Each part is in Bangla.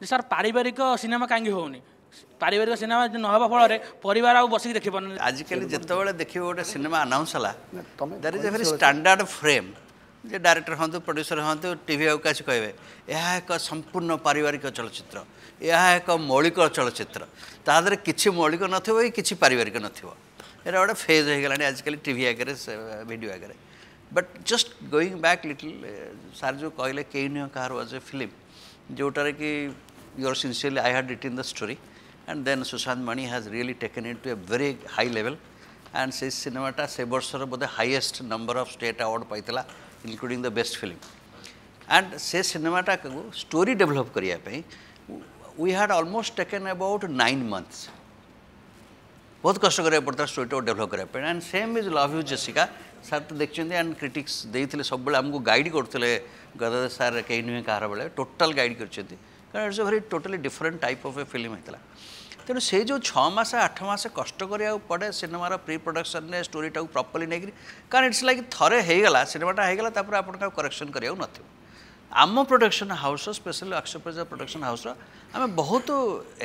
ଯେ ସାର୍ ପାରିବାରିକ ସିନେମା କାହିଁକି ହେଉନି ପାରିବାରିକ ସିନେମା ନହେବା ଫଳରେ ପରିବାର ଆଉ ବସିକି ଦେଖିପାରୁନି ଆଜିକାଲି ଯେତେବେଳେ ଦେଖିବ ଗୋଟେ ସିନେମା ଆନାଉନ୍ସ ହେଲା that is a very standard frame ଯେ ଡାଇରେକ୍ଟର ହୁଅନ୍ତୁ ପ୍ରଡ୍ୟୁସର ହୁଅନ୍ତୁ ଟିଭି ଆଉ କାଛି କହିବେ ଏହା ଏକ ସମ୍ପୂର୍ଣ୍ଣ ପାରିବାରିକ ଚଳଚ୍ଚିତ୍ର ଏହା ଏକ ମୌଳିକ ଚଳଚ୍ଚିତ୍ର ତା ଦେହରେ କିଛି ମୌଳିକ ନଥିବ କି କିଛି ପାରିବାରିକ ନଥିବ ଏଇଟା ଗୋଟେ ଫେଜ୍ ହୋଇଗଲାଣି ଆଜିକାଲି ଟିଭି ଆଗରେ ଭିଡ଼ିଓ ଆଗରେ but just going back little sir ଯେଉଁ କହିଲେ କେହି ନୁହଁ କାହାର ୱାଜ୍ ଏ ଫିଲ୍ମ ଯେଉଁଟାରେ କି yours sincerely, I had written the story and then Sushant Mani has really taken it to a very high level and says cinemata Seborshara was the highest number of state award Pila including the best film. And से सिनेमाटा को story develop करिया पे we had almost taken about nine months. बहुत कष्ट करा पड़ता स्टोरी टाइम डेभलप करने and same is love you Jessica sir तो देखते एंड क्रिटिक्स देते सब आमको गाइड करते गदाधर सार कहीं नुहे कहार बेले टोटाल गाइड करते କାରଣ it's very totally different type of a film ହେଇଥିଲା ତେଣୁ ସେ ଯେଉଁ ଛଅ ମାସ ଆଠ ମାସ କଷ୍ଟ କରିବାକୁ ପଡ଼େ ସିନେମାର ପ୍ରି ପ୍ରଡକ୍ସନ୍ରେ ଷ୍ଟୋରିଟାକୁ ପ୍ରପର୍ଲି ନେଇକରି କାରଣ ଇଟ୍ସ ଲାଇକ୍ ଥରେ ହେଇଗଲା ସିନେମାଟା ହେଇଗଲା ତାପରେ ଆପଣଙ୍କ ଆଉ କରେକ୍ସନ୍ କରିବାକୁ ନଥିବ ଆମ ପ୍ରଡକ୍ସନ୍ ହାଉସ୍ର ସ୍ପେଶାଲି ଅକ୍ଷପ୍ରଜା ପ୍ରଡକ୍ସନ୍ ହାଉସ୍ର ଆମେ ବହୁତ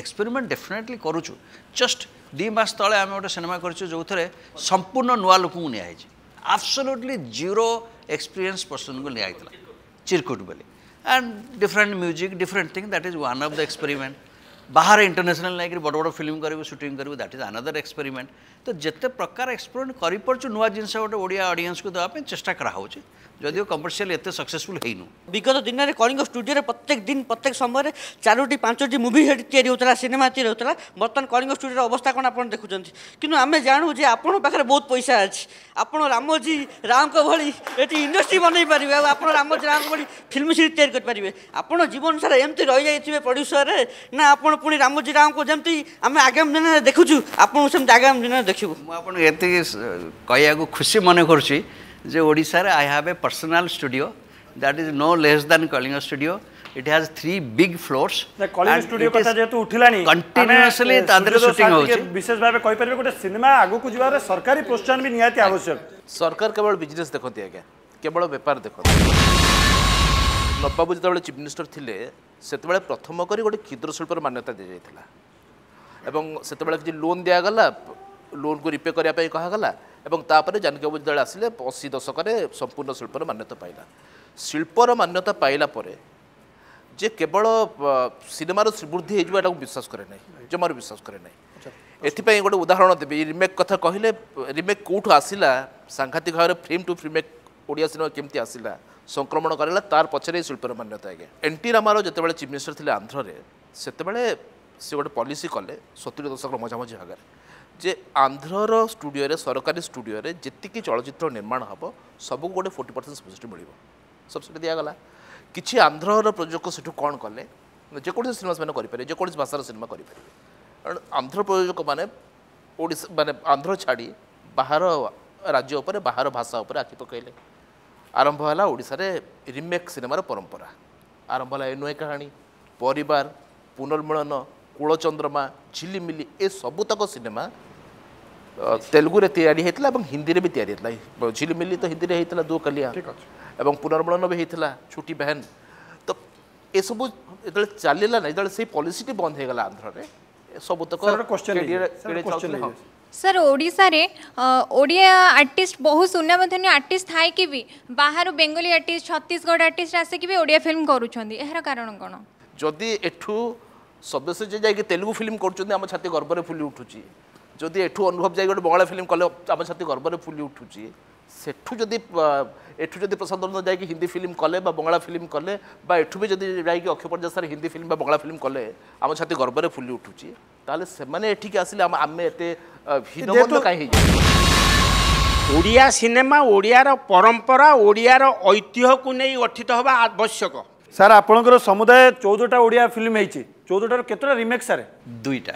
ଏକ୍ସପେରିମେଣ୍ଟ ଡେଫିନେଟଲି କରୁଛୁ ଜଷ୍ଟ ଦୁଇ ମାସ ତଳେ ଆମେ ଗୋଟେ ସିନେମା କରିଛୁ ଯେଉଁଥିରେ ସମ୍ପୂର୍ଣ୍ଣ ନୂଆ ଲୋକଙ୍କୁ ନିଆହେଇଛି ଆବସୋଲ୍ୟୁଟଲି ଜିରୋ ଏକ୍ସପିରିଏନ୍ସ ପର୍ସନ୍କୁ ନିଆହେଇଥିଲା ଚିରକୁଟ ବୋଲି and different music, different thing. That is one of the experiment. बाहर इंटरनेशनल नहीं बड़ बड़ फिल्म करूँ सुटिंग करेंगे दैट इज अनादर एक्सपेरिमेंट तो जिते प्रकार एक्सपेरिमेंट करपरु नुआ जिन गोटे ओडिया अडियंस को देवाई तो चेस्टा कराऊँ যদিও কমর্সিয়াল এতে সকসেসফুল হইনু বিগত দিনের কলিঙ্গ স্টুডিওরে প্রত্যেক দিন প্রত্যেক সময় চারোটি পাঁচটি মুভি সেটি তৈরি হোলা সিনেমা তৈরি হোলা বর্তমান কলিঙ্গ স্টুডিওর অবস্থা কোণ আপনার দেখুছেন কিন্তু আমি জাণু যে আপনার পাখে বহু পয়সা আছে আপনার রামজি রাওঙ্ ভি এটি ইন্ডস্ট্রি বনাই পারবে আর আপনার রামজি রাওঙ্ ভি ফিল্ম সিরিজ তৈরি করে আপনার জীবন সারা এমতি রয়ে প্রড্ୟୁସରରେ ନା ଆପଣ ପୁଣି ରାମଜୀ ରାଓଙ୍କୁ ଯେମିତି ଆମେ ଆଗାମୀ ଦିନରେ ଦେଖୁଛୁ ଆପଣଙ୍କୁ ସେମିତି ଆଗାମୀ ଦିନରେ ଦେଖିବୁ ମୁଁ ଆପଣଙ୍କୁ ଏତିକି କହିବାକୁ ଖୁସି ମନେ କରୁଛି যে Odisha, I have a personal studio that is no less than Kalinga Studio. It has three big floors. The Kalinga Studio কথা যেহেতু উঠিলানি continuously তাদের শুটিং হচ্ছে বিশেষ ভাবে কই পারিবে গোটে সিনেমা আগুকু জিবারে সরকারি প্রোৎসাহন বি নিহাতি আবশ্যক সরকার কেবল বিজনেস দেখতে আজ্ঞা কেবল বেপার দেখতে নবাবু যেতবে চিফ মিনিষ্টর লে সেতবে প্রথম করে গোটে ক্ষুদ্র শিল্পর মান্যতা দিয়ে যাই এবং সেতবে কিছু লোন দিয়াগলা লোন কু রিপে করা কুহগলা এবং তাপরে জানকীবাবু যেতবে আসলে অশী দশকরে সম্পূর্ণ শিল্পর মান্যতা পাইলা শিল্পর মান্যতা পাইলা পরে যে কেবল সিনেমার বৃদ্ধি হয়ে যা এটা বিশ্বাস করে না জমার বিশ্বাস করে না এথিপাই গোটে উদাহরণ দেবে রিমেক কথা কহিলে রিমেক কোঠু আসিলা সাংঘাতিক ভাবে ফিল্ম টু ফিল্মেক ওড়িয়া সিনেমা কেমতি আসিলা সংক্রমণ করেলা তার পছরে এই শিল্পর মান্যতা আজ্ঞা টি রামার যেতবে চিফ মিনিষ্টর লে আন্ধ্রে সেতবে সে গোটে পলিসি কলে সতুরি দশকর মঝামঝি ভাগে ଯେ ଆନ୍ଧ୍ରର ଷ୍ଟୁଡ଼ିଓରେ ସରକାରୀ ଷ୍ଟୁଡ଼ିଓରେ ଯେତିକି ଚଳଚ୍ଚିତ୍ର ନିର୍ମାଣ ହେବ ସବୁକୁ ଗୋଟେ ଫୋର୍ଟି ପରସେଣ୍ଟ ସବସିଡ଼ି ମିଳିବ ସବସିଡ଼ି ଦିଆଗଲା କିଛି ଆନ୍ଧ୍ରର ପ୍ରଯୋଜକ ସେଠୁ କ'ଣ କଲେ ଯେକୌଣସି ସିନେମା ସେମାନେ କରିପାରିବେ ଯେକୌଣସି ଭାଷାର ସିନେମା କରିପାରିବେ କାରଣ ଆନ୍ଧ୍ର ପ୍ରଯୋଜକମାନେ ଓଡ଼ିଶା ମାନେ ଆନ୍ଧ୍ର ଛାଡ଼ି ବାହାର ରାଜ୍ୟ ଉପରେ ବାହାର ଭାଷା ଉପରେ ଆଖି ପକାଇଲେ ଆରମ୍ଭ ହେଲା ଓଡ଼ିଶାରେ ରିମେକ୍ ସିନେମାର ପରମ୍ପରା ଆରମ୍ଭ ହେଲା ଏନୁଏ କାହାଣୀ ପରିବାର ପୁନର୍ମିଳନ କୁଳଚନ୍ଦ୍ରମା ଝିଲିମିଲି ଏସବୁତକ ସିନେମା ତେଲୁଗୁରେ ତିଆରି ହେଇଥିଲା ଏବଂ ହିନ୍ଦୀରେ ବି ତିଆରି ହେଇଥିଲା ଝିଲିମିଲି ତ ହିନ୍ଦୀରେ ହେଇଥିଲା ଦୋ କଲିଆ ଏବଂ ପୁନର୍ମିଳନ ବି ହେଇଥିଲା ଛୁଟି ବେହେନ ତ ଏସବୁ ଯେତେବେଳେ ଚାଲିଲା ନା ଯେତେବେଳେ ସେଇ ପଲିସିଟି ବନ୍ଦ ହେଇଗଲା ଆନ୍ଧ୍ରରେ ସବୁତକ ସାର୍ ଓଡ଼ିଶାରେ ଓଡ଼ିଆ ଆର୍ଟିଷ୍ଟ ବହୁତ ସୁନାମଧନ୍ୟ ଆର୍ଟିଷ୍ଟ ଥାଇକି ବି ବାହାରୁ ବେଙ୍ଗଲୀ ଆର୍ଟିଷ୍ଟ ଛତିଶଗଡ଼ ଆର୍ଟିଷ୍ଟ ଆସିକି ବି ଓଡ଼ିଆ ଫିଲ୍ମ କରୁଛନ୍ତି ଏହାର କାରଣ କ'ଣ ଯଦି ଏଠୁ ସଦସ୍ୟ ଯେ ଯାଇକି ତେଲୁଗୁ ଫିଲ୍ମ କରୁଛନ୍ତି ଆମ ଛାତି ଗର୍ବରେ ଫୁଲି ଉଠୁଛି যদি এঠু অনুভব যাই গোটে ବଙ୍ଗଳା ଫିଲ୍ମ କଲେ ଆମ ସାଥି ଗର୍ବରେ ଫୁଲି ଉଠୁଛି ସେଠୁ ଯଦି ଏଠୁ ଯଦି ପ୍ରଶାନ୍ତ ରଞ୍ଜନ ଯାଇକି ହିନ୍ଦୀ ଫିଲ୍ମ କଲେ ବା ବଙ୍ଗଳା ଫିଲ୍ମ କଲେ ବା ଏଠୁ ବି ଯଦି ଯାଇକି ଅକ୍ଷୟ ପର୍ଯ୍ୟାୟ ସାର୍ ହିନ୍ଦୀ ଫିଲ୍ମ ବା ବଙ୍ଗଳା ଫିଲ୍ମ କଲେ ଆମ ଛାତି ଗର୍ବରେ ଫୁଲି ଉଠୁଛି ତାହେଲେ ସେମାନେ ଏଠିକି ଆସିଲେ ଆମେ ଏତେ ହୀନମନ୍ଦ କାହିଁ ହେଇଯାଉ ଓଡ଼ିଆ ସିନେମା ଓଡ଼ିଆର ପରମ୍ପରା ଓଡ଼ିଆର ଐତିହ୍ୟକୁ ନେଇ ଗଠିତ ହେବା ଆବଶ୍ୟକ ସାର୍ ଆପଣଙ୍କର ସମୁଦାୟ ଚଉଦଟା ଓଡ଼ିଆ ଫିଲ୍ମ ହେଇଛି ଚଉଦଟାରୁ କେତେଟା ରିମେକ୍ ସାର୍ ଦୁଇଟା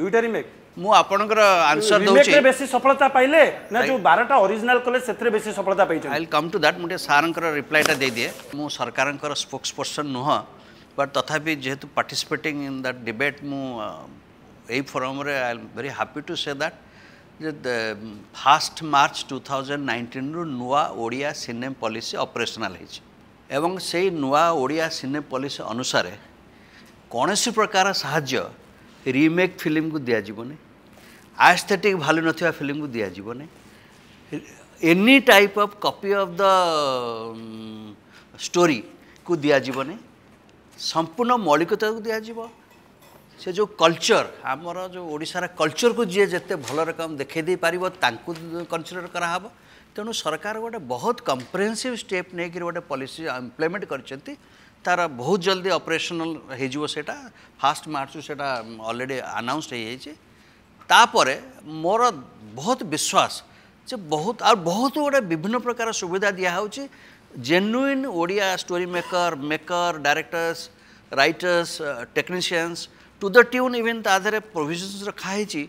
ଦୁଇଟା ରିମେକ୍ ମୁଁ ଆପଣଙ୍କର ଆନ୍ସର ଦେଉଛି ବେଶୀ ସଫଳତା ପାଇଲେ ନା ଯେଉଁ ବାରଟା ଅରିଜିନାଲ କଲେ ସେଥିରେ ବେଶୀ ସଫଳତା ପାଇଛନ୍ତି ଆଇ କମ୍ ଟୁ ଦାଟ୍ ମୁଁ ଟିକେ ସାର୍ଙ୍କର ରିପ୍ଲାଏଟା ଦେଇଦିଏ ମୁଁ ସରକାରଙ୍କର ସ୍ପୋକ୍ସ ପର୍ସନ୍ ନୁହଁ ବଟ୍ ତଥାପି ଯେହେତୁ ପାର୍ଟିସିପେଟିଂ ଇନ୍ ଦାଟ୍ ଡିବେଟ୍ ମୁଁ ଏଇ ଫୋରମ୍ରେ I am very happy to say that ଯେ ଫାଷ୍ଟ ମାର୍ଚ୍ଚ ଟୁ ଥାଉଜେଣ୍ଡ ନାଇଣ୍ଟିନ୍ରୁ ନୂଆ ଓଡ଼ିଆ ସିନେମ ପଲିସି ଅପରେସନାଲ୍ ହେଇଛି ଏବଂ ସେଇ ନୂଆ ଓଡ଼ିଆ ସିନେମ ପଲିସି ଅନୁସାରେ କୌଣସି ପ୍ରକାର ସାହାଯ୍ୟ ରିମେକ୍ ଫିଲ୍ମକୁ ଦିଆଯିବନି ଆସ୍ଥେଟିକ୍ ଭାଲ୍ୟୁ ନଥିବା ଫିଲ୍ମକୁ ଦିଆଯିବନି any type of copy of the ଷ୍ଟୋରିକୁ ଦିଆଯିବନି ସମ୍ପୂର୍ଣ୍ଣ ମୌଳିକତାକୁ ଦିଆଯିବ ସେ ଯେଉଁ କଲଚର ଆମର ଯେଉଁ ଓଡ଼ିଶାର କଲଚରକୁ ଯିଏ ଯେତେ ଭଲ ରକମ ଦେଖାଇ ଦେଇପାରିବ ତାଙ୍କୁ କନସିଡ଼ର କରାହେବ ତେଣୁ ସରକାର ଗୋଟେ ବହୁତ କମ୍ପ୍ରେହେନ୍ସିଭ୍ ଷ୍ଟେପ୍ ନେଇକରି ଗୋଟେ ପଲିସି ଇମ୍ପ୍ଲିମେଣ୍ଟ କରିଛନ୍ତି তার বহু জলদি অপরেশনাল হয়েযিব সেটা ফার্স্ট মার্চ সেটা অলরেডি আনাউন্সড যাইছে তাপরে মোর বহুত বিশ্বাস যে বহুত আর বহুত গুড়ে বিভিন্ন প্রকার সুবিধা দিয়া হচ্ছে genuine Odia story maker maker directors writers technicians to the tune even রখা হয়েছি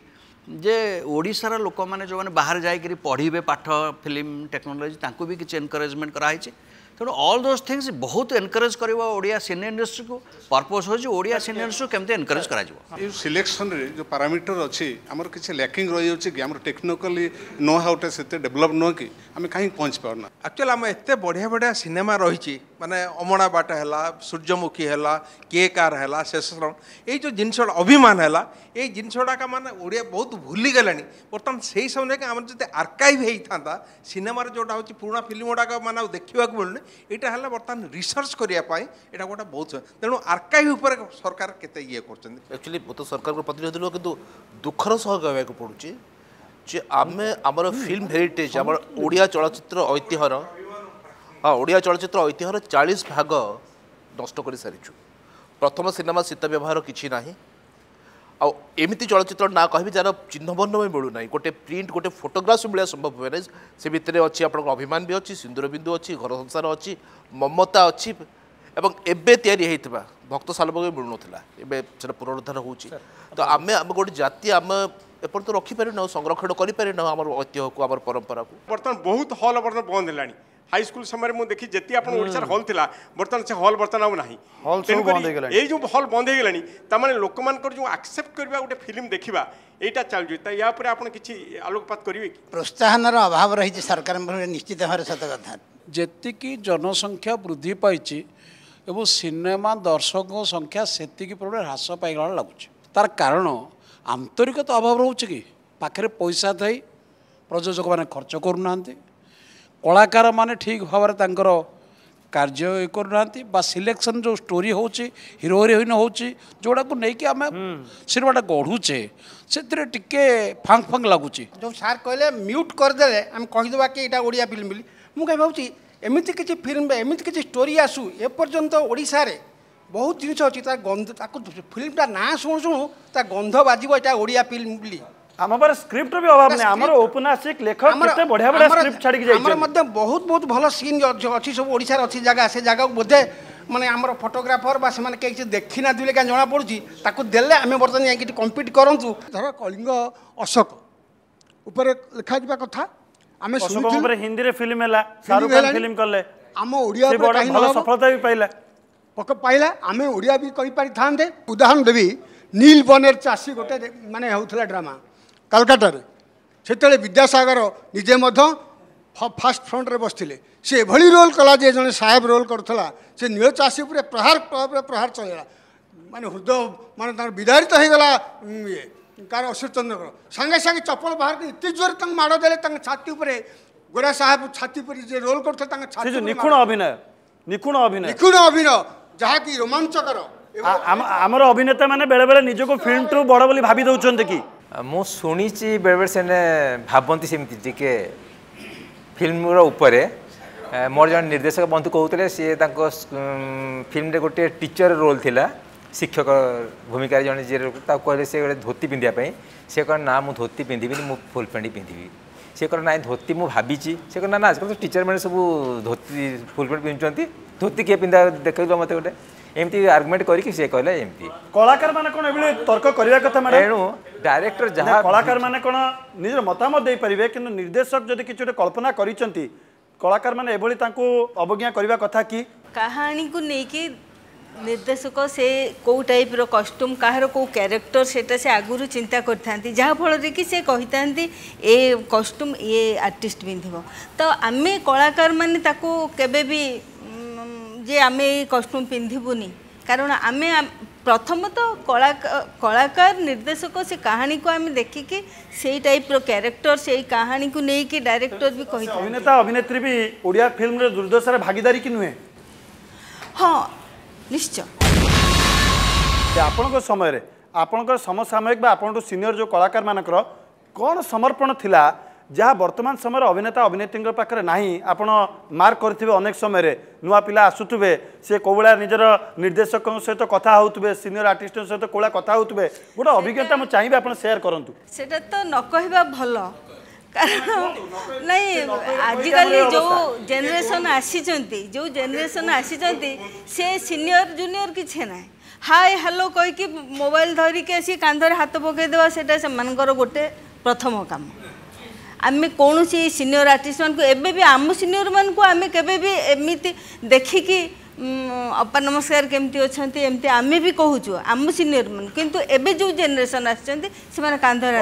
যে ওড়িশার লোক মানে যে বাহার যাই পড়বে পাঠ ফিল্ম টেকনোলোজি ଟେକ୍ନୋଲୋଜି বি কিছু এনকরেজমেন্ট করা হয়েছে ତେଣୁ ଅଲ୍ ଦୋଜ୍ ଥିଙ୍ଗସ୍ ବହୁତ ଏନକରେଜ୍ କରିବ ଓଡ଼ିଆ ସିନେ ଇଣ୍ଡଷ୍ଟ୍ରିକୁ ପର୍ପୋଜ୍ ହେଉଛି ଓଡ଼ିଆ ସିନେ ଇଣ୍ଡଷ୍ଟ୍ରିକୁ କେମିତି ଏନକରେଜ୍ କରାଯିବ ଏ ସିଲେକ୍ସନ୍ରେ ଯେଉଁ ପାରାମିଟର ଅଛି ଆମର କିଛି ଲ୍ୟାକିଂ ରହିଯାଉଛି କି ଆମର ଟେକ୍ନିକାଲି ନୋ ହାଉଟା ସେତେ ଡେଭଲପ୍ ନୁହଁ କି ଆମେ କାହିଁକି ପହଞ୍ଚି ପାରୁନା ଆକ୍ଚୁଆଲି ଆମ ଏତେ ବଢ଼ିଆ ବଢ଼ିଆ ସିନେମା ରହିଛି ମାନେ ଅମଣା ବାଟ ହେଲା ସୂର୍ଯ୍ୟମୁଖୀ ହେଲା କିଏ କାର ହେଲା ଶେଷରଣ ଏଇ ଯେଉଁ ଜିନିଷଟା ଅଭିମାନ ହେଲା ଏଇ ଜିନିଷଟାକା ମାନେ ଓଡ଼ିଆ ବହୁତ ଭୁଲିଗଲେଣି ବର୍ତ୍ତମାନ ସେଇ ସମୟରେ ଆମର ଯଦି ଆର୍କାଇଭ୍ ହେଇଥାନ୍ତା ସିନେମାରେ ଯେଉଁଟା ହେଉଛି ପୁରୁଣା ଫିଲ୍ମଗୁଡ଼ାକ ମାନେ ଆଉ ଦେଖିବାକୁ ମିଳୁନି ଏଇଟା ହେଲା ବର୍ତ୍ତମାନ ରିସର୍ଚ୍ଚ କରିବା ପାଇଁ ଏଇଟା ଗୋଟେ ବହୁତ ତେଣୁ ଆର୍କାଇଭ୍ ଉପରେ ସରକାର କେତେ ଇଏ କରୁଛନ୍ତି ଆକ୍ଚୁଆଲି ମୁଁ ତ ସରକାରଙ୍କ ପ୍ରତିନିଧି ନୁହଁ କିନ୍ତୁ ଦୁଃଖର ସହ କହିବାକୁ ପଡ଼ୁଛି ଯେ ଆମେ ଆମର ଫିଲ୍ମ ହେରିଟେଜ୍ ଆମର ଓଡ଼ିଆ ଚଳଚ୍ଚିତ୍ର ଐତିହ୍ୟର ହଁ ଓଡ଼ିଆ ଚଳଚ୍ଚିତ୍ର ଐତିହ୍ୟର ଚାଳିଶ ଭାଗ ନଷ୍ଟ କରିସାରିଛୁ ପ୍ରଥମ ସିନେମା ଶୀତ ବ୍ୟବହାର କିଛି ନାହିଁ ଆଉ ଏମିତି ଚଳଚ୍ଚିତ୍ର ନାଁ କହିବି ଯାହାର ଚିହ୍ନବର୍ଣ୍ଣ ବି ମିଳୁନାହିଁ ଗୋଟେ ପ୍ରିଣ୍ଟ ଗୋଟେ ଫଟୋଗ୍ରାଫ୍ ମିଳିବା ସମ୍ଭବ ହୁଏ ନାହିଁ ସେ ଭିତରେ ଅଛି ଆପଣଙ୍କ ଅଭିମାନ ବି ଅଛି ସିନ୍ଦୁରବିନ୍ଦୁ ଅଛି ଘର ସଂସାର ଅଛି ମମତା ଅଛି ଏବଂ ଏବେ ତିଆରି ହୋଇଥିବା ଭକ୍ତ ସାଲବଗ ମିଳୁନଥିଲା ଏବେ ସେଟା ପୁନରୁଦ୍ଧାର ହେଉଛି ତ ଆମେ ଆମେ ଗୋଟେ ଜାତି ଆମେ ଏପର୍ଯ୍ୟନ୍ତ ରଖିପାରିନାହୁଁ ସଂରକ୍ଷଣ କରିପାରିନାହୁଁ ଆମର ଐତିହ୍ୟକୁ ଆମର ପରମ୍ପରାକୁ ବର୍ତ୍ତମାନ ବହୁତ ହଲ୍ ବର୍ତ୍ତମାନ ବନ୍ଦ ହେଲାଣି হাইস্কুল সময় দেখি যেতে আপনার ওড়িশার হল লা বর্তমান সে হল বর্তমান আউ না এই যে হল বন্ধ হয়ে গেলে তার মানে লোক যে আকসেপ্ট করা গোটে ফিল্ম দেখা এইটা চালু তাই ইয়া আপনার কিছু আলোকপাত করবে কি প্রোৎসাহনর অভাব রয়েছে সরকার নিশ্চিত ভাবে সত কথা যেতিকি জনসংখ্যা বৃদ্ধি পাইছে এবং সিনেমা দর্শক সংখ্যা সেতিকি পরিমাণে হ্রাস পাইগলা লাগুছে তার কারণ আন্তরিকতা অভাব রয়েছে কি পাখে পয়সা থাই প্রযোজক মানে খরচ করু না କଳାକାରମାନେ ଠିକ୍ ଭାବରେ ତାଙ୍କର କାର୍ଯ୍ୟ ଇଏ କରୁନାହାନ୍ତି ବା ସିଲେକ୍ସନ୍ ଯେଉଁ ଷ୍ଟୋରି ହେଉଛି ହିରୋ ହିରୋଇନ୍ ହେଉଛି ଯେଉଁଟାକୁ ନେଇକି ଆମେ ସିନେମାଟା ଗଢ଼ୁଛେ ସେଥିରେ ଟିକେ ଫାଙ୍କ୍ ଫାଙ୍କ୍ ଲାଗୁଛି ଯେଉଁ ସାର୍ କହିଲେ ମ୍ୟୁଟ୍ କରିଦେଲେ ଆମେ କହିଦେବା କି ଏଇଟା ଓଡ଼ିଆ ଫିଲ୍ମ ବୋଲି ମୁଁ କାହିଁ ଭାବୁଛି ଏମିତି କିଛି ଫିଲ୍ମ ଏମିତି କିଛି ଷ୍ଟୋରି ଆସୁ ଏପର୍ଯ୍ୟନ୍ତ ଓଡ଼ିଶାରେ ବହୁତ ଜିନିଷ ଅଛି ତା ଗନ୍ଧ ତାକୁ ଫିଲ୍ମଟା ନାଁ ଶୁଣୁ ଶୁଣୁ ତା ଗନ୍ଧ ବାଜିବ ଏଇଟା ଓଡ଼ିଆ ଫିଲ୍ମ ବୋଲି ଆମ ପାଖରେ ସ୍କ୍ରିପ୍ଟର ବି ଅଭାବ ନାହିଁ ଆମର ଔପନ୍ୟାସିକ ଲେଖକ କେତେ ବଢିଆ ବଢିଆ ସ୍କ୍ରିପ୍ଟ ଛାଡିକି ଯାଇଛି ଆମର ମଧ୍ୟ ବହୁତ ବହୁତ ଭଲ ସିନ୍ ଅଛି ସବୁ ଓଡ଼ିଶାରେ ଅଛି ଜାଗା ସେ ଜାଗାକୁ ବୋଧେ ମାନେ ଆମର ଫଟୋଗ୍ରାଫର ବା ସେମାନେ କେହି କିଛି ଦେଖିନାହାନ୍ତି ବୋଲି କାହିଁ ଜଣାପଡ଼ୁଛି ତାକୁ ଦେଲେ ଆମେ ବର୍ତ୍ତମାନ ଯାଇକି ଏଠି କମ୍ପିଟ୍ କରନ୍ତୁ ଧର କଳିଙ୍ଗ ଅଶୋକ ଉପରେ ଲେଖାଯିବା କଥା ଆମେ ଉପରେ ହିନ୍ଦୀରେ ଫିଲ୍ମ ହେଲା ଶାହରୁଖ ଫିଲ୍ମ କଲେ ଆମ ଓଡ଼ିଆ ଭଲ ସଫଳତା ବି ପାଇଲା ପକ ପାଇଲା ଆମେ ଓଡ଼ିଆ ବି କହିପାରିଥାନ୍ତେ ଉଦାହରଣ ଦେବି ନୀଲ ବନେର ଚାଷୀ ଗୋଟେ ମାନେ ହେଉଥିଲା ଡ୍ରାମା କାଲକାଟାରେ ସେତେବେଳେ ବିଦ୍ୟାସାଗର ନିଜେ ମଧ୍ୟ ଫାଷ୍ଟ ଫ୍ରଣ୍ଟରେ ବସିଥିଲେ ସେ ଏଭଳି ରୋଲ୍ କଲା ଯେ ଜଣେ ସାହେବ ରୋଲ୍ କରୁଥିଲା ସେ ନୀଳ ଚାଷୀ ଉପରେ ପ୍ରହାର ପରେ ପ୍ରହାର ଚଳେଇଲା ମାନେ ହୃଦୟ ମାନେ ତାଙ୍କର ବିଦାରିତ ହେଇଗଲା ଇଏ କାହାର ଅଶ୍ୱର ଚନ୍ଦ୍ରଙ୍କର ସାଙ୍ଗେ ସାଙ୍ଗେ ଚପଲ ବାହାର କରି ଏତେ ଜୋରରେ ତାଙ୍କୁ ମାଡ଼ ଦେଲେ ତାଙ୍କ ଛାତି ଉପରେ ଗୋରା ସାହେବ ଛାତି ଉପରେ ଯେ ରୋଲ୍ କରୁଥିଲେ ତାଙ୍କ ଛାତି ନିଖୁଣ ଅଭିନୟ ନିଖୁଣ ଅଭିନୟ ନିଖୁଣ ଅଭିନୟ ଯାହାକି ରୋମାଞ୍ଚକର ଆମର ଅଭିନେତାମାନେ ବେଳେବେଳେ ନିଜକୁ ଫିଲ୍ମଠୁ ବଡ଼ ବୋଲି ଭାବି ଦେଉଛନ୍ତି କି ମୁଁ ଶୁଣିଛି ବେଳେବେଳେ ସେମାନେ ଭାବନ୍ତି ସେମିତି ଟିକେ ଫିଲ୍ମର ଉପରେ ମୋର ଜଣେ ନିର୍ଦ୍ଦେଶକ ବନ୍ଧୁ କହୁଥିଲେ ସିଏ ତାଙ୍କ ଫିଲ୍ମରେ ଗୋଟିଏ ଟିଚର୍ ରୋଲ୍ ଥିଲା ଶିକ୍ଷକ ଭୂମିକାରେ ଜଣେ ଯିଏ ତାକୁ କହିଲେ ସେ ଗୋଟେ ଧୋତି ପିନ୍ଧିବା ପାଇଁ ସେ କହିଲେ ନା ମୁଁ ଧୋତି ପିନ୍ଧିବିନି ମୁଁ ଫୁଲ୍ ପ୍ୟାଣ୍ଟ ପିନ୍ଧିବି ସେ କହିଲେ ନାଇଁ ଧୋତି ମୁଁ ଭାବିଛି ସେ କହିଲେ ନା ଆଜିକାଲି ତ ଟିଚର୍ମାନେ ସବୁ ଧୋତି ଫୁଲ୍ ପ୍ୟାଣ୍ଟ ପିନ୍ଧୁଛନ୍ତି ଧୋତି କିଏ ପିନ୍ଧା ଦେଖେଇଲ ମୋତେ ଗୋଟେ ଏମିତି ଆର୍ଗୁମେଣ୍ଟ କରିକି ସେ କହିଲେ ଏମିତି କଳାକାର ମାନେ କ'ଣ ଏଭଳି ତର୍କ କରିବା କଥା ମାନେ ଏଣୁ ଡାଇରେକ୍ଟର ଯାହା କଳାକାର ମାନେ କ'ଣ ନିଜର ମତାମତ ଦେଇପାରିବେ କିନ୍ତୁ ନିର୍ଦ୍ଦେଶକ ଯଦି କିଛି ଗୋଟେ କଳ୍ପନା କରିଛନ୍ତି କଳାକାର ମାନେ ଏଭଳି ତାଙ୍କୁ ଅବଜ୍ଞା କରିବା କଥା କି କାହାଣୀକୁ ନେଇକି ନିର୍ଦ୍ଦେଶକ ସେ କେଉଁ ଟାଇପ୍ର କଷ୍ଟ୍ୟୁମ୍ କାହାର କେଉଁ କ୍ୟାରେକ୍ଟର ସେଇଟା ସେ ଆଗରୁ ଚିନ୍ତା କରିଥାନ୍ତି ଯାହାଫଳରେ କି ସେ କହିଥାନ୍ତି ଏ କଷ୍ଟ୍ୟୁମ୍ ଇଏ ଆର୍ଟିଷ୍ଟ ପିନ୍ଧିବ ତ ଆମେ କଳାକାରମାନେ ତାକୁ କେବେ ବି যে আমি এই কষ্টুম পিঁধিবুনি কারণ আমি প্রথমত কলা কলাকার নির্দেশক সে কাহিনী আমি দেখিকি সেই টাইপর ক্যারেক্টর সেই কাহিনী নেইকি ডাইরেক্টর বি কই অভিনেতা অভিনেত্রী বি ওড়িয়া ফিল্মর দুর্দশার ভাগিদারি কি নুহে হ্যাঁ নিশ্চয় আপনার সময়ের আপনার সমসাময়িক বা আপনার সিনিয়র যে কলাকার মানকর কোণ সমর্পণ লা যা বর্তমান সময়ের অভিনেতা অভিনেত্রী পাখে না আপনার মার্ক করে অনেক সময় নূয়া পিলা আসুথে সে কোভাবে নিজের নির্দেশক সহ কথা হোথে সিনিয়র আর্টিস্ট সহ কোভাবে কথা হোথে গোটে অভিজ্ঞতা আমি চাইবে আপনার সেয়ার করুন সেটা তো নকহবা ভাল কারণ নাই আজকাল যে জেনেসন আসিছেন যে জেনেসন আসিছেন সে সিনিয়র জুনিয়র কিছু না হাই হ্যালো কইকি মোবাইল ধরিকি আসি কাঁধরে হাত পকাই দেওয়া সেটা সে গোটে প্রথম কাম আমি কৌশি সিনিয়র আর্টিস্ট মানুষ এবে বি আম সিনিয়র মানুষ আমি কেবে এমিতি দেখিকি অপা নমস্কার কেমতি অনেক এমতি আমি বি কুচু আম সিনিয়র মানুষ কিন্তু এবে যে জেনারেসন আসছেন সে কান্ধরা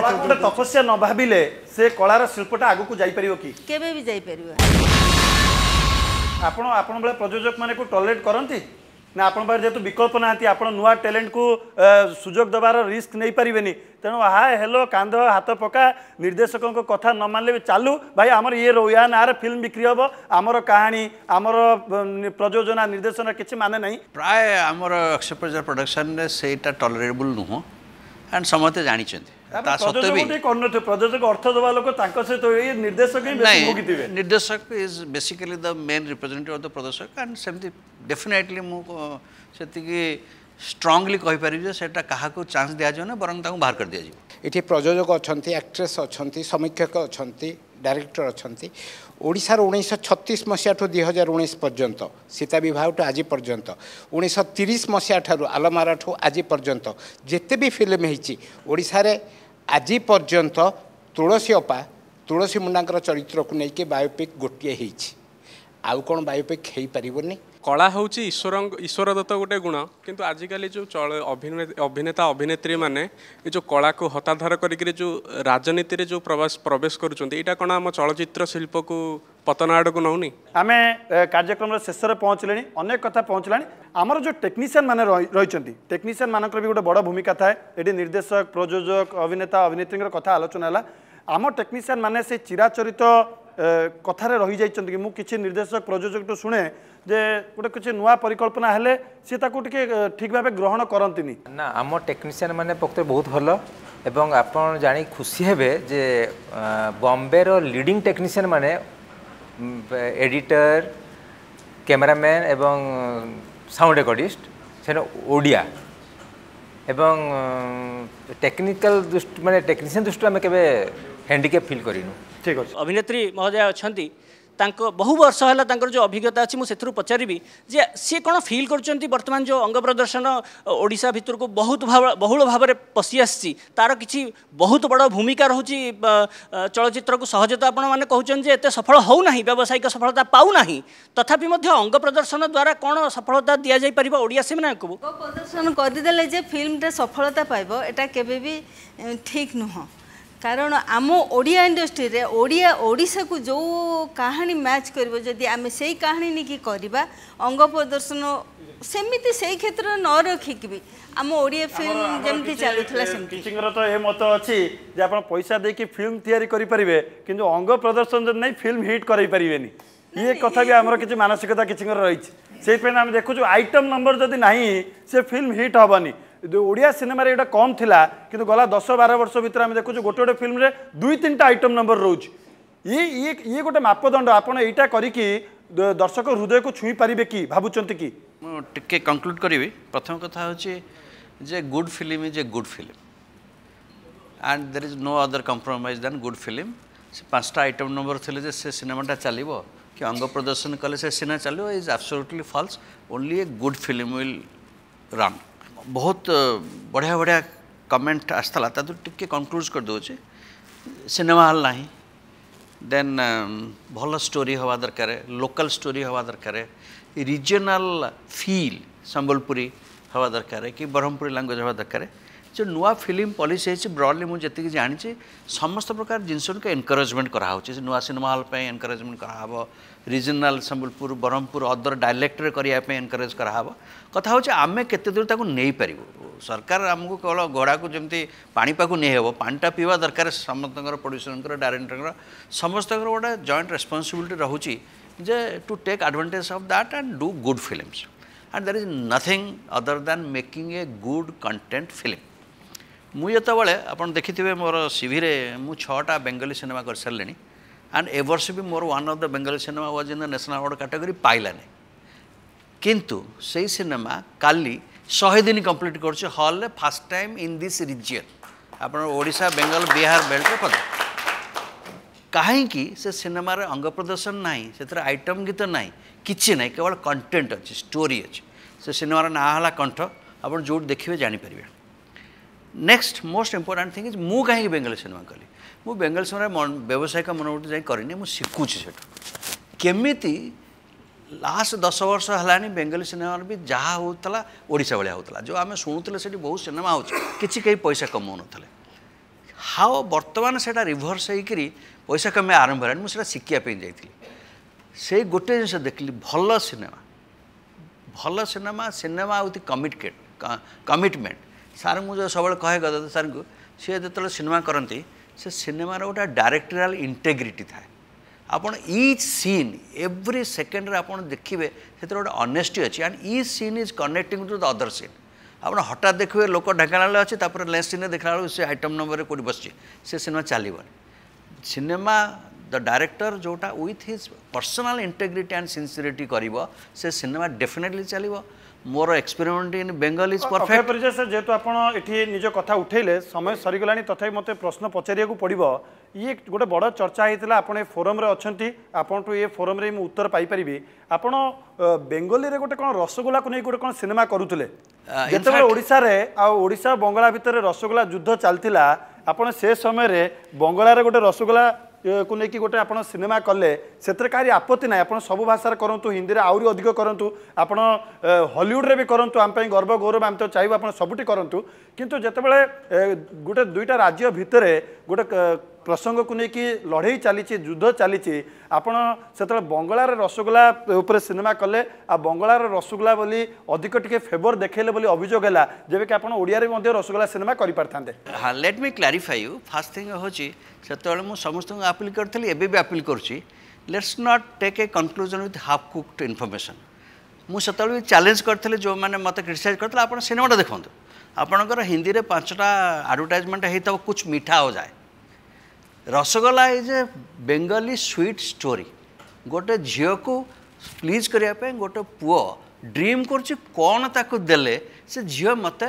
তপস্যা ন ভাবিলে সে কলার শিল্পটা আগুক যাইপার কি কেবে যাইপার আপনার আপনার প্রযোজক মানে টলেট করতে ନା ଆପଣଙ୍କ ପାଖରେ ଯେହେତୁ ବିକଳ୍ପ ନାହାନ୍ତି ଆପଣ ନୂଆ ଟ୍ୟାଲେଣ୍ଟକୁ ସୁଯୋଗ ଦେବାର ରିସ୍କ ନେଇପାରିବେନି ତେଣୁ ହାଏ ହେଲୋ କାନ୍ଦ ହାତ ପକା ନିର୍ଦ୍ଦେଶକଙ୍କ କଥା ନ ମାନିଲେ ବି ଚାଲୁ ଭାଇ ଆମର ଇଏ ରୋୟା ନାଁରେ ଫିଲ୍ମ ବିକ୍ରି ହେବ ଆମର କାହାଣୀ ଆମର ପ୍ରଯୋଜନା ନିର୍ଦ୍ଦେଶନା କିଛି ମାନେ ନାହିଁ ପ୍ରାୟ ଆମର ଏକ୍ସପ୍ରେଜର ପ୍ରଡ଼କ୍ସନରେ ସେଇଟା ଟଲରେବୁଲ୍ ନୁହଁ ଆଣ୍ଡ ସମସ୍ତେ ଜାଣିଛନ୍ତି ନିର୍ଦ୍ଦେଶକ is basically the main representative of the ପ୍ରଦର୍ଶକ ଆଣ୍ଡ ସେମିତି ଡେଫିନେଟଲି ମୁଁ ସେତିକି ଷ୍ଟ୍ରଙ୍ଗଲି କହିପାରିବି ଯେ ସେଇଟା କାହାକୁ ଚାନ୍ସ ଦିଆଯିବ ନା ବରଂ ତାଙ୍କୁ ବାହାର କରିଦିଆଯିବ ଏଠି ପ୍ରଯୋଜକ ଅଛନ୍ତି ଆକ୍ଟ୍ରେସ୍ ଅଛନ୍ତି ସମୀକ୍ଷକ ଅଛନ୍ତି ଡାଇରେକ୍ଟର ଅଛନ୍ତି ଓଡ଼ିଶାର ଉଣେଇଶହ ଛତିଶ ମସିହାଠୁ ଦୁଇ ହଜାର ଉଣେଇଶ ପର୍ଯ୍ୟନ୍ତ ସୀତା ବିବାହଠୁ ଆଜି ପର୍ଯ୍ୟନ୍ତ ଉଣେଇଶହ ତିରିଶ ମସିହାଠାରୁ ଆଲମାରାଠୁ ଆଜି ପର୍ଯ୍ୟନ୍ତ ଯେତେ ବି ଫିଲ୍ମ ହେଇଛି ଓଡ଼ିଶାରେ ଆଜି ପର୍ଯ୍ୟନ୍ତ ତୁଳସୀ ଅପା ତୁଳସୀ ମୁଣ୍ଡାଙ୍କର ଚରିତ୍ରକୁ ନେଇକି ବାୟୋପିକ୍ ଗୋଟିଏ ହେଇଛି ଆଉ କ'ଣ ବାୟୋପିକ୍ ହେଇପାରିବନି କଳା ହେଉଛି ଈଶ୍ୱର ଈଶ୍ୱରଦତ୍ତ ଗୋଟେ ଗୁଣ କିନ୍ତୁ ଆଜିକାଲି ଯେଉଁ ଚଳ ଅଭିନେତା ଅଭିନେତ୍ରୀମାନେ ଏ ଯେଉଁ କଳାକୁ ହତାଧାର କରିକିରି ଯେଉଁ ରାଜନୀତିରେ ଯେଉଁ ପ୍ରବାସ ପ୍ରବେଶ କରୁଛନ୍ତି ଏଇଟା କ'ଣ ଆମ ଚଳଚ୍ଚିତ୍ର ଶିଳ୍ପକୁ ପତନ ଆଡ଼କୁ ନେଉନି ଆମେ କାର୍ଯ୍ୟକ୍ରମର ଶେଷରେ ପହଞ୍ଚିଲେଣି ଅନେକ କଥା ପହଞ୍ଚିଲାଣି ଆମର ଯେଉଁ ଟେକ୍ନିସିଆନ୍ ମାନେ ରହିଛନ୍ତି ଟେକ୍ନିସିଆନ୍ ମାନଙ୍କର ବି ଗୋଟେ ବଡ଼ ଭୂମିକା ଥାଏ ଏଠି ନିର୍ଦ୍ଦେଶକ ପ୍ରଯୋଜକ ଅଭିନେତା ଅଭିନେତ୍ରୀଙ୍କର କଥା ଆଲୋଚନା ହେଲା ଆମ ଟେକ୍ନିସିଆନ୍ ମାନେ ସେ ଚିରାଚରିତ କଥାରେ ରହିଯାଇଛନ୍ତି କି ମୁଁ କିଛି ନିର୍ଦ୍ଦେଶକ ପ୍ରଯୋଜକଠୁ ଶୁଣେ যে গোটে কিছু নয় পরিকল্পনা হলে সে তাকে টিকে ঠিক ভাবে গ্রহণ করতে না আমার টেকনিসিয়ান মানে পক্ষে বহুত ভাল এবং আপনার জানি খুশি হবে যে বম্বে লিডিং টেকনিসিয়ান মানে এডিটর ক্যামেরাম্যান এবং সাউন্ড রেকর্ডিস্ট সেটা ওড়িয়া এবং টেকনিক্যাল দৃষ্টি মানে টেকনিসিয়ান দৃষ্টি আমি কেবে হ্যান্ডিক্যাপ ফিল করিনু ঠিক আছে অভিনেত্রী মহোদয় অনেক ତାଙ୍କ ବହୁ ବର୍ଷ ହେଲା ତାଙ୍କର ଯେଉଁ ଅଭିଜ୍ଞତା ଅଛି ମୁଁ ସେଥିରୁ ପଚାରିବି ଯେ ସିଏ କ'ଣ ଫିଲ୍ କରୁଛନ୍ତି ବର୍ତ୍ତମାନ ଯେଉଁ ଅଙ୍ଗ ପ୍ରଦର୍ଶନ ଓଡ଼ିଶା ଭିତରକୁ ବହୁତ ବହୁଳ ଭାବରେ ପଶି ଆସିଛି ତା'ର କିଛି ବହୁତ ବଡ଼ ଭୂମିକା ରହୁଛି ଚଳଚ୍ଚିତ୍ରକୁ ସହଜ ତ ଆପଣମାନେ କହୁଛନ୍ତି ଯେ ଏତେ ସଫଳ ହେଉନାହିଁ ବ୍ୟବସାୟିକ ସଫଳତା ପାଉନାହିଁ ତଥାପି ମଧ୍ୟ ଅଙ୍ଗ ପ୍ରଦର୍ଶନ ଦ୍ୱାରା କ'ଣ ସଫଳତା ଦିଆଯାଇପାରିବ ଓଡ଼ିଆ ସେମାନଙ୍କୁ ପ୍ରଦର୍ଶନ କରିଦେଲେ ଯେ ଫିଲ୍ମଟା ସଫଳତା ପାଇବ ଏଇଟା କେବେ ବି ଠିକ୍ ନୁହଁ কারণ আম ওড়িয়া ইন্ডস্ট্রিরে ওড়িয়া ওড়িশাকু যে কাহিনী ম্যাচ করব যদি আমি সেই কাহিনী নিকি করা অঙ্গ প্রদর্শন সেমিতি সেই ক্ষেত্র ন রখিকি আম ওড়িয়া ফিল্ম যেমি চালুলা সেমতি তো এ মত আছে পয়সা দিয়ে ফিল্ম তৈরি করে পারিবে কিন্তু অঙ্গ প্রদর্শন যদি নাই ফিল্ম হিট করাই পারিবেনি ইয়ে কথা বি আমার কিছু মানসিকতা কিছু রয়েছে সেইপাই আমি দেখুছু আইটম নম্বর যদি না সে ফিল্ম হিট হবনি ওড়িয়া সিনেমার এটা কম লা কিন্তু গলা দশ বার বর্ষ ভিতরে আমি দেখুছ গোটে গোটে ফিল্মে দুই তিনটা আইটম নম্বর রয়েছে ইয়ে ইয়ে ইয়ে গোটে মাপদণ্ড আপনার এইটা করিকি দর্শক হৃদয়কে ছুঁই পারিবে কি ভাবুচ্ছেন কি টিকে কনক্লুড করবি প্রথম কথা হচ্ছে যে good film is a good film and there is no other compromise than good film সে পাঁচটা আইটম নম্বর লে যে সে সিনেমাটা চালিব কি অঙ্গ প্রদর্শন কলে সে সিনেমা চালিব is absolutely false only a good film will run ବହୁତ ବଢ଼ିଆ ବଢ଼ିଆ କମେଣ୍ଟ ଆସିଥିଲା ତା ଦେହରୁ ଟିକେ କନକ୍ଲୁଜ୍ କରିଦେଉଛି ସିନେମା ହଲ୍ ନାହିଁ ଦେନ୍ ଭଲ ଷ୍ଟୋରି ହେବା ଦରକାର ଲୋକାଲ୍ ଷ୍ଟୋରି ହେବା ଦରକାର ରିଜିଓନାଲ ଫିଲ୍ ସମ୍ବଲପୁରୀ ହେବା ଦରକାର କି ବ୍ରହ୍ମପୁରୀ ଲାଙ୍ଗୁଏଜ୍ ହେବା ଦରକାର जो नुआ फिल्म पलिस ब्रडली मुझे जीत जानी समस्त प्रकार जिनस एनकरेजमेंट करा नुआ सिनेमा हल्प एनकरेजमेंट करा regional Sambalpur Brahmapur other dialect करने एनकरेज करा कथा आम के दूर तक नहीं पारू सरकार आमको केवल घोड़ा को जमी पापाक नहीं हेब पाटा पीवा दरकार समस्त प्रड्यूसर डायरेक्टर समस्त गोटे जॉन्ट रेस्पनसबिलिटी रही to take advantage of that and do good film and there is nothing other than making a good content film ମୁଁ ଯେତେବେଳେ ଆପଣ ଦେଖିଥିବେ ମୋର ସିଭିରେ ମୁଁ ଛଅଟା ବେଙ୍ଗଲୀ ସିନେମା କରିସାରିଲିଣି ଆଣ୍ଡ ଏ ବର୍ଷ ବି ମୋର one of the Bengali cinema was in the national award category ପାଇଲାନି କିନ୍ତୁ ସେଇ ସିନେମା କାଲି ଶହେ ଦିନ କମ୍ପ୍ଲିଟ୍ କରୁଛି ହଲ୍ରେ first time in this region ଆପଣ ଓଡ଼ିଶା ବେଙ୍ଗଲ ବିହାର ବେଲ୍ଟରେ ପଦ କାହିଁକି ସେ ସିନେମାରେ ଅଙ୍ଗ ପ୍ରଦର୍ଶନ ନାହିଁ ସେଥିରେ ଆଇଟମ୍ ଗୀତ ନାହିଁ କିଛି ନାହିଁ କେବଳ କଣ୍ଟେଣ୍ଟ ଅଛି ଷ୍ଟୋରି ଅଛି ସେ ସିନେମାର ନାଁ ହେଲା କଣ୍ଠ ଆପଣ ଯେଉଁଠି ଦେଖିବେ ଜାଣିପାରିବେ next most important thing is ମୁଁ କାହିଁକି ବେଙ୍ଗଲ ସିନେମା କଲି ମୁଁ ବେଙ୍ଗଲ ସିନେମାରେ ବ୍ୟବସାୟିକ ମନୋବୃତ୍ତି ଯାଇ କରିନି ମୁଁ ଶିଖୁଛି ସେଠୁ କେମିତି ଲାଷ୍ଟ ଦଶ ବର୍ଷ ହେଲାଣି ବେଙ୍ଗଲୀ ସିନେମାରେ ବି ଯାହା ହେଉଥିଲା ଓଡ଼ିଶା ଭଳିଆ ହେଉଥିଲା ଯେଉଁ ଆମେ ଶୁଣୁଥିଲେ ସେଠି ବହୁତ ସିନେମା ହେଉଛି କିଛି କେହି ପଇସା କମାଉନଥିଲେ ହାଓ ବର୍ତ୍ତମାନ ସେଇଟା ରିଭର୍ସ ହେଇକରି ପଇସା କମେଇବା ଆରମ୍ଭ ହେଲାଣି ମୁଁ ସେଇଟା ଶିଖିବା ପାଇଁ ଯାଇଥିଲି ସେଇ ଗୋଟେ ଜିନିଷ ଦେଖିଲି ଭଲ ସିନେମା ଭଲ ସିନେମା ସିନେମା ୱିଥ୍ କମିଟକେଟ୍ କମିଟମେଣ୍ଟ ସାର୍ ମୁଁ ଯେଉଁ ସବୁବେଳେ କହେ ଗଦାଧର ସାର୍ଙ୍କୁ ସିଏ ଯେତେବେଳେ ସିନେମା କରନ୍ତି ସେ ସିନେମାର ଗୋଟେ ଡାଇରେକ୍ଟୋରାଲ ଇଣ୍ଟେଗ୍ରିଟି ଥାଏ ଆପଣ ଇଚ୍ ସିନ୍ ଏଭ୍ରି ସେକେଣ୍ଡରେ ଆପଣ ଦେଖିବେ ସେଥିରେ ଗୋଟେ ଅନେଷ୍ଟି ଅଛି and each scene is connecting to the other scene ଆପଣ ହଠାତ୍ ଦେଖିବେ ଲୋକ ଢେଙ୍କାନାଳରେ ଅଛି ତାପରେ ଲେସ୍ ସିନ୍ରେ ଦେଖିଲା ବେଳକୁ ସେ ଆଇଟମ୍ ନମ୍ବରରେ କେଉଁଠି ବସିଛି ସେ ସିନେମା ଚାଲିବନି ସିନେମା ଦ ଡାଇରେକ୍ଟର ଯେଉଁଟା with his personal integrity and sincerity କରିବ ସେ ସିନେମା ଡେଫିନେଟଲି ଚାଲିବ ମୋର experiment in Bengal is perfect ପରିଚୟ ସାର୍ ଯେହେତୁ ଆପଣ ଏଠି ନିଜ କଥା ଉଠେଇଲେ ସମୟ ସରିଗଲାଣି ତଥାପି ମୋତେ ପ୍ରଶ୍ନ ପଚାରିବାକୁ ପଡ଼ିବ ଇଏ ଗୋଟେ ବଡ଼ ଚର୍ଚ୍ଚା ହେଇଥିଲା ଆପଣ ଏ ଫୋରମ୍ରେ ଅଛନ୍ତି ଆପଣଠୁ ଏ ଫୋରମ୍ରେ ମୁଁ ଉତ୍ତର ପାଇପାରିବି ଆପଣ ବେଙ୍ଗଲୀରେ ଗୋଟେ କ'ଣ ରସଗୋଲାକୁ ନେଇ ଗୋଟେ କ'ଣ ସିନେମା କରୁଥିଲେ ଯେତେବେଳେ ଓଡ଼ିଶାରେ ଆଉ ଓଡ଼ିଶା ବଙ୍ଗଳା ଭିତରେ ରସଗୋଲା ଯୁଦ୍ଧ ଚାଲିଥିଲା ଆପଣ ସେ ସମୟରେ ବଙ୍ଗଳାରେ ଗୋଟେ ରସଗୋଲା କୁ ନେଇକି ଗୋଟେ ଆପଣ ସିନେମା କଲେ ସେଥିରେ କାହିଁ ଆପତ୍ତି ନାହିଁ ଆପଣ ସବୁ ଭାଷାରେ କରନ୍ତୁ ହିନ୍ଦୀରେ ଆହୁରି ଅଧିକ କରନ୍ତୁ ଆପଣ ହଲିଉଡ଼ରେ ବି କରନ୍ତୁ ଆମ ପାଇଁ ଗର୍ବ ଗୌରବ ଆମେ ତ ଚାହିଁବୁ ଆପଣ ସବୁଠି କରନ୍ତୁ କିନ୍ତୁ ଯେତେବେଳେ ଗୋଟେ ଦୁଇଟା ରାଜ୍ୟ ଭିତରେ ଗୋଟେ ପ୍ରସଙ୍ଗକୁ ନେଇକି ଲଢ଼େଇ ଚାଲିଛି ଯୁଦ୍ଧ ଚାଲିଛି ଆପଣ ସେତେବେଳେ ବଙ୍ଗଳାର ରସଗୋଲା ଉପରେ ସିନେମା କଲେ ଆଉ ବଙ୍ଗଳାର ରସଗୋଲା ବୋଲି ଅଧିକ ଟିକେ ଫେଭର ଦେଖେଇଲେ ବୋଲି ଅଭିଯୋଗ ହେଲା ଯେବେକି ଆପଣ ଓଡ଼ିଆରେ ମଧ୍ୟ ରସଗୋଲା ସିନେମା କରିପାରିଥାନ୍ତେ ହଁ ଲେଟ୍ ମି କ୍ଲାରିଫାଇ ୟୁ ଫାର୍ଷ୍ଟ ଥିଙ୍ଗ ହେଉଛି ସେତେବେଳେ ମୁଁ ସମସ୍ତଙ୍କୁ ଆପିଲ୍ କରିଥିଲି ଏବେ ବି ଆପିଲ୍ କରୁଛି let's not take a conclusion with half cooked information ମୁଁ ସେତେବେଳେ ବି ଚ୍ୟାଲେଞ୍ଜ କରିଥିଲି ଯେଉଁମାନେ ମୋତେ କ୍ରିଟିସାଇଜ୍ କରିଥିଲେ ଆପଣ ସିନେମାଟା ଦେଖନ୍ତୁ ଆପଣଙ୍କର ହିନ୍ଦୀରେ ପାଞ୍ଚଟା ଆଡ଼ଭର୍ଟାଇଜମେଣ୍ଟ ହେଇଥିବ କୁଛ ମିଠା ହୋଇଯାଏ rasgulla is a Bengali sweet story गोटे झील को प्लीज करने गोटे पुओ ड्रीम कर दे झी मत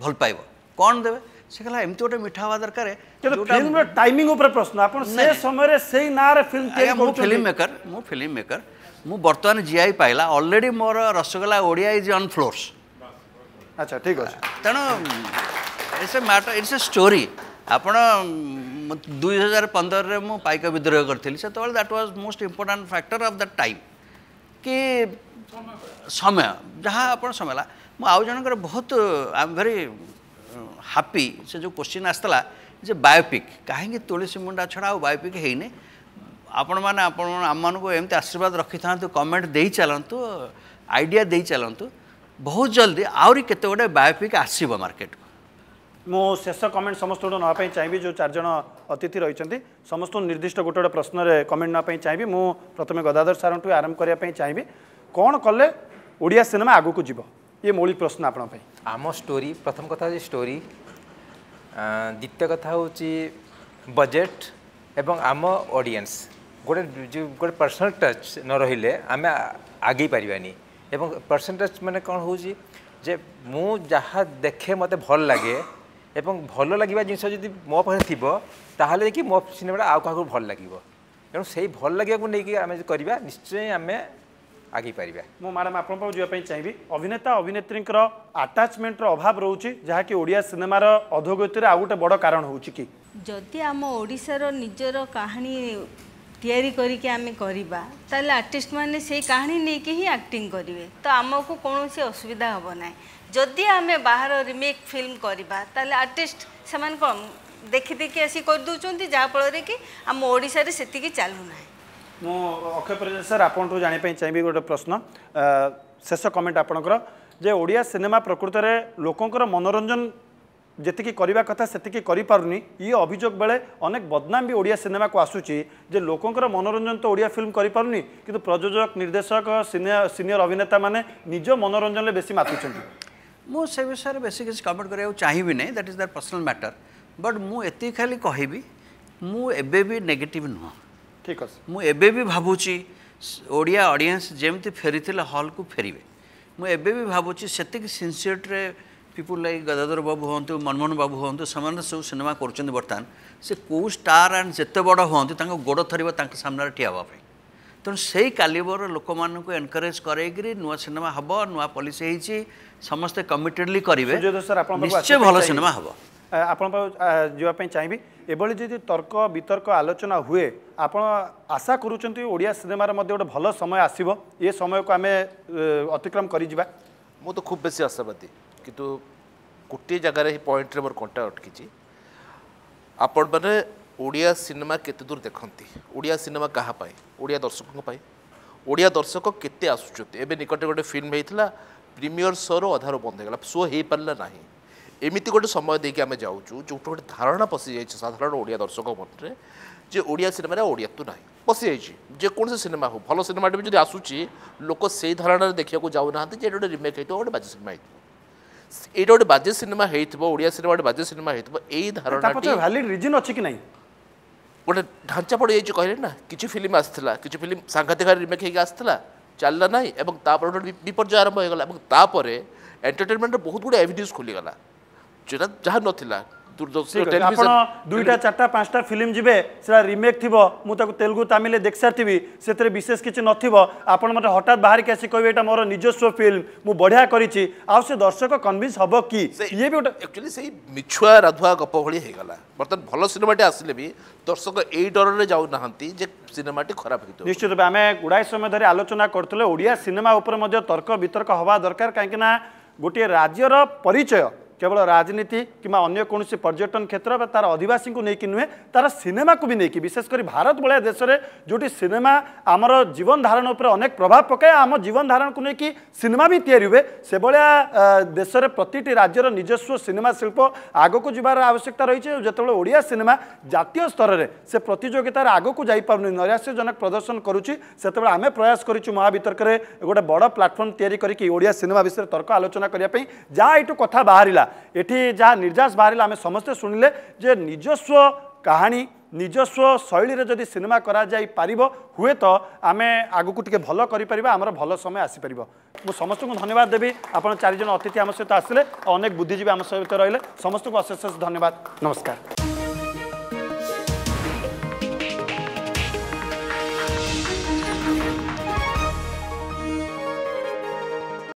भल पाइब कौन देवे से कहला एमती गोटे मिठा हवा दरकार टाइमिंग प्रश्न से समय फिल्म फिल्म मेकर मु फिल्म मेकर मु वर्तमान जीआई पाइला अलरेडी मोर Rasagola Odia is on floors अच्छा ठीक अच्छे तनो इट्स मैटर इट्स स्टोरी ଆପଣ ଦୁଇ ହଜାର ପନ୍ଦରରେ ମୁଁ ପାଇକ ବିଦ୍ରୋହ କରିଥିଲି ସେତେବେଳେ that was most important factor of the time କି ସମୟ ଯାହା ଆପଣ ସମୟ ହେଲା ମୁଁ ଆଉ ଜଣଙ୍କର ବହୁତ ଆଇ ଏମ୍ ଭେରି ହାପି ସେ ଯେଉଁ କୋଶ୍ଚିନ୍ ଆସିଥିଲା ଯେ ବାୟୋପିକ୍ କାହିଁକି ତୁଳସୀ ମୁଣ୍ଡା ଛଡ଼ା ଆଉ ବାୟୋପିକ୍ ହେଇନି ଆପଣମାନେ ଆପଣ ଆମମାନଙ୍କୁ ଏମିତି ଆଶୀର୍ବାଦ ରଖିଥାନ୍ତୁ କମେଣ୍ଟ ଦେଇ ଚାଲନ୍ତୁ ଆଇଡ଼ିଆ ଦେଇ ଚାଲନ୍ତୁ ବହୁତ ଜଲ୍ଦି ଆହୁରି କେତେ ଗୁଡ଼ିଏ ବାୟୋପିକ୍ ଆସିବ ମାର୍କେଟକୁ ମୁଁ ଶେଷ କମେଣ୍ଟ ସମସ୍ତଙ୍କୁ ନେବା ପାଇଁ ଚାହିଁବି ଯେଉଁ ଚାରି ଜଣ ଅତିଥି ରହିଛନ୍ତି ସମସ୍ତଙ୍କୁ ନିର୍ଦ୍ଦିଷ୍ଟ ଗୋଟେ ଗୋଟେ ପ୍ରଶ୍ନରେ କମେଣ୍ଟ ନେବା ପାଇଁ ଚାହିଁବି ମୁଁ ପ୍ରଥମେ ଗଦାଧର ସାର୍ଙ୍କଠୁ ଆରମ୍ଭ କରିବା ପାଇଁ ଚାହିଁବି କ'ଣ କଲେ ଓଡ଼ିଆ ସିନେମା ଆଗକୁ ଯିବ ଇଏ ମୌଳିକ ପ୍ରଶ୍ନ ଆପଣଙ୍କ ପାଇଁ ଆମ ଷ୍ଟୋରୀ ପ୍ରଥମ କଥା ହେଉଛି ଷ୍ଟୋରୀ ଦ୍ୱିତୀୟ କଥା ହେଉଛି ବଜେଟ୍ ଏବଂ ଆମ ଅଡ଼ିଏନ୍ସ ଗୋଟେ ଗୋଟେ ପର୍ସନାଲ ଟଚ୍ ନ ରହିଲେ ଆମେ ଆଗେଇ ପାରିବାନି ଏବଂ ପର୍ସନାଲ ଟଚ୍ ମାନେ କ'ଣ ହେଉଛି ଯେ ମୁଁ ଯାହା ଦେଖେ ମୋତେ ଭଲ ଲାଗେ এবং ভাল লাগা জিনিস যদি মো পাখে থিব তাহলে কি মো সিনেমাটা আউ কাহু ভাল লাগবে তেমন সেই ভাল লাগা নিয়ে আমি করা নিশ্চয় আমি আগেই পারিবা মু ম্যাডাম আপনার পাখু যাওয়া চাইবি অভিনেতা অভিনেত্রী আটাচমেন্টর অভাব রয়েছে যা কি ওড়িয়া সিনেমার অধোগতির আউ গোটে বড় কারণ হচ্ছে কি যদি আমার নিজের কাহিনী ତିଆରି କରିକି ଆମେ କରିବା ତାହେଲେ ଆର୍ଟିଷ୍ଟମାନେ ସେଇ କାହାଣୀ ନେଇକି ହିଁ ଆକ୍ଟିଂ করবে তো আমি କୌଣସି অসুবিধা হব না ଯଦି ଆମେ ବାହାର ରିମେକ୍ ଫିଲ୍ମ କରିବା ତାହେଲେ ଆର୍ଟିଷ୍ଟ ସେମାନେ କ'ଣ ଦେଖିଦେଖି ଆସି କରିଦେଉଛନ୍ତି ଯାହାଫଳରେ କି ଆମ ଓଡ଼ିଶାରେ ସେତିକି ଚାଲୁନାହିଁ ମୁଁ ଅକ୍ଷୟ ପ୍ରଜାତ ସାର୍ ଆପଣଙ୍କଠୁ ଜାଣିବା ପାଇଁ ଚାହିଁବି ଗୋଟେ ପ୍ରଶ୍ନ ଶେଷ କମେଣ୍ଟ ଆପଣଙ୍କର ଯେ ଓଡ଼ିଆ ସିନେମା ପ୍ରକୃତରେ ଲୋକଙ୍କର ମନୋରଞ୍ଜନ ଯେତିକି କରିବା କଥା ସେତିକି କରିପାରୁନି ଇଏ ଅଭିଯୋଗ ବେଳେ ଅନେକ ବଦନାମ ବି ଓଡ଼ିଆ ସିନେମାକୁ ଆସୁଛି ଯେ ଲୋକଙ୍କର ମନୋରଞ୍ଜନ ତ ଓଡ଼ିଆ ଫିଲ୍ମ କରିପାରୁନି କିନ୍ତୁ ପ୍ରଯୋଜକ ନିର୍ଦ୍ଦେଶକ ସିନିୟର ଅଭିନେତାମାନେ ନିଜ ମନୋରଞ୍ଜନରେ ବେଶୀ ମାତିଛନ୍ତି मुझे विषय में बेस किसी कमेंट करा चाहिए ना that is their personal matter but मुझे खाली कह मुझे नेगेटिव नुह ठीक मुझे भावुची ओडिया अडियस जमी फेरी हल को फेरबे मुझे भावुची से सीनसीयरिटे पीपुल लाइक गदाधर बाबू हूँ मनमोहन बाबू हूँ सब सिने करते कौ स्टार एंड जिते बड़ हूँ गोड़ थर सामने ठिया हाँपी ତେଣୁ ସେଇ କାଲିବର ଲୋକମାନଙ୍କୁ ଏନକରେଜ୍ କରେଇକିରି ନୂଆ ସିନେମା ହେବ ନୂଆ ପଲିସି ହେଇଛି ସମସ୍ତେ କମିଟେଡ଼ଲି କରିବେ ନିଶ୍ଚୟ ଭଲ ସିନେମା ହେବ ଆପଣ ଯିବା ପାଇଁ ଚାହିଁବି ଏଭଳି ଯଦି ତର୍କ ବିତର୍କ ଆଲୋଚନା ହୁଏ ଆପଣ ଆଶା କରୁଛନ୍ତି ଓଡ଼ିଆ ସିନେମାରେ ମଧ୍ୟ ଗୋଟେ ଭଲ ସମୟ ଆସିବ ଏ ସମୟକୁ ଆମେ ଅତିକ୍ରମ କରିଯିବା ମୁଁ ତ ଖୁବ୍ ବେଶୀ ଆଶାବାଦୀ କିନ୍ତୁ ଗୋଟିଏ ଜାଗାରେ ଏହି ପଏଣ୍ଟରେ ମୋର କଣ୍ଟା ଅଟକିଛି ଆପଣମାନେ ଓଡ଼ିଆ ସିନେମା କେତେ ଦୂର ଦେଖନ୍ତି ଓଡ଼ିଆ ସିନେମା କାହା ପାଇଁ ଓଡ଼ିଆ ଦର୍ଶକଙ୍କ ପାଇଁ ଓଡ଼ିଆ ଦର୍ଶକ କେତେ ଆସୁଛନ୍ତି ଏବେ ନିକଟରେ ଗୋଟେ ଫିଲ୍ମ ହେଇଥିଲା ପ୍ରିମିୟର ଶୋରୁ ଅଧାରୁ ବନ୍ଦ ହେଇଗଲା ଶୋ ହେଇପାରିଲା ନାହିଁ ଏମିତି ଗୋଟେ ସମୟ ଦେଇକି ଆମେ ଯାଉଛୁ ଯେଉଁଠୁ ଗୋଟେ ଧାରଣା ପଶିଯାଇଛି ସାଧାରଣ ଓଡ଼ିଆ ଦର୍ଶକଙ୍କ ମଧ୍ୟରେ ଯେ ଓଡ଼ିଆ ସିନେମାରେ ଓଡ଼ିଆତ୍ୱ ନାହିଁ ପଶିଯାଇଛି ଯେକୌଣସି ସିନେମା ହଉ ଭଲ ସିନେମାଟେ ବି ଯଦି ଆସୁଛି ଲୋକ ସେଇ ଧାରଣାରେ ଦେଖିବାକୁ ଯାଉନାହାନ୍ତି ଯେ ଏଇଟା ଗୋଟେ ରିମେକ୍ ହେଇଥିବ ଗୋଟେ ବାଜେ ସିନେମା ହେଇଥିବ ଏଇଟା ଗୋଟେ ବାଜେ ସିନେମା ହେଇଥିବ ଓଡ଼ିଆ ସିନେମା ଗୋଟେ ବାଜେ ସିନେମା ହେଇଥିବ ଏଇ ଧାରଣା ଭ୍ୟାଲିଡ୍ ରିଜନ୍ ଅଛି କି ନାହିଁ ଗୋଟେ ଢାଞ୍ଚା ପଡ଼ିଯାଇଛି କହିଲେ ନା କିଛି ଫିଲ୍ମ ଆସିଥିଲା କିଛି ଫିଲ୍ମ ସାଂଘାତିକ ରିମେକ୍ ହେଇକି ଆସିଥିଲା ଚାଲିଲା ନାହିଁ ଏବଂ ତାପରେ ଗୋଟେ ବିପର୍ଯ୍ୟୟ ଆରମ୍ଭ ହୋଇଗଲା ଏବଂ ତାପରେ ଏଣ୍ଟରଟେନମେଣ୍ଟର ବହୁତ ଗୁଡ଼ିଏ ଏଭିଡେନ୍ସ ଖୋଲିଗଲା ଯେଉଁଟା ଯାହା ନଥିଲା দুইটা চারটা পাঁচটা ফিল্ম যাবে সেটা রিমেক থিব মু তাকে তেলুগু তামিলে দেখি সারিবি সেতরে বিশেষ কিছু নথিব আপন মতে হঠাৎ বাহারিকি আসি কইবে এটা মোর নিজস্ব ফিল্ম মু বঢ়িয়া করিছি আউ সে দর্শক কনভিন্স হব কি ইয়ে বি একচুয়ালি সেই মিছুয়া রাধুয়া গপ ভলি হয়ে গলা বর্তমান ভালো সিনেমাটি আসলে বি দর্শক এই ডরে যাও নাহান্তি যে সিনেমাটি খারাপ হইতো নিশ্চিত রূপে আমি গুড়াই সময় ধরে আলোচনা করতলে ওড়িয়া সিনেমা উপরে মধ্যে তর্ক বিতর্ক হওয়া দরকার কাইকি না গোটিয়ে রাজ্যর পরিচয় କେବଳ ରାଜନୀତି କିମ୍ବା ଅନ୍ୟ କୌଣସି ପର୍ଯ୍ୟଟନ କ୍ଷେତ୍ର ବା ତା'ର ଅଧିବାସୀଙ୍କୁ ନେଇକି ନୁହେଁ ତା'ର ସିନେମାକୁ ବି ନେଇକି ବିଶେଷ କରି ଭାରତ ଭଳିଆ ଦେଶରେ ଯେଉଁଠି ସିନେମା ଆମର ଜୀବନଧାରଣ ଉପରେ ଅନେକ ପ୍ରଭାବ ପକାଏ ଆମ ଜୀବନଧାରଣକୁ ନେଇକି ସିନେମା ବି ତିଆରି ହୁଏ ସେଭଳିଆ ଦେଶରେ ପ୍ରତିଟି ରାଜ୍ୟର ନିଜସ୍ୱ ସିନେମା ଶିଳ୍ପ ଆଗକୁ ଯିବାର ଆବଶ୍ୟକତା ରହିଛି ଯେତେବେଳେ ଓଡ଼ିଆ ସିନେମା ଜାତୀୟ ସ୍ତରରେ ସେ ପ୍ରତିଯୋଗିତାରେ ଆଗକୁ ଯାଇପାରୁନି ନୈରାଶ୍ୟଜନକ ପ୍ରଦର୍ଶନ କରୁଛି ସେତେବେଳେ ଆମେ ପ୍ରୟାସ କରିଛୁ ମହାବିତର୍କରେ ଗୋଟେ ବଡ଼ ପ୍ଲାଟଫର୍ମ ତିଆରି କରିକି ଓଡ଼ିଆ ସିନେମା ବିଷୟରେ ତର୍କ ଆଲୋଚନା କରିବା ପାଇଁ ଯାହା ଏଇଠୁ କଥା ବାହାରିଲା এটি যা নির্যাস বাহারা আমি সমস্তে শুণিলে যে নিজস্ব কাহিনী নিজস্ব শৈলীরে যদি সিনেমা করা যাই পারিব হুয়েত আমি আগুক টিকে ভাল করে পারিবা আমার ভাল সময় আসিপার মু সমস্ত ধন্যবাদ দেবি আপনার চারিজন অতিথি আমার সহ আসলে অনেক বুদ্ধিজীবী আমার সহ রহলে সমস্ত অশেষ অশেষ ধন্যবাদ নমস্কার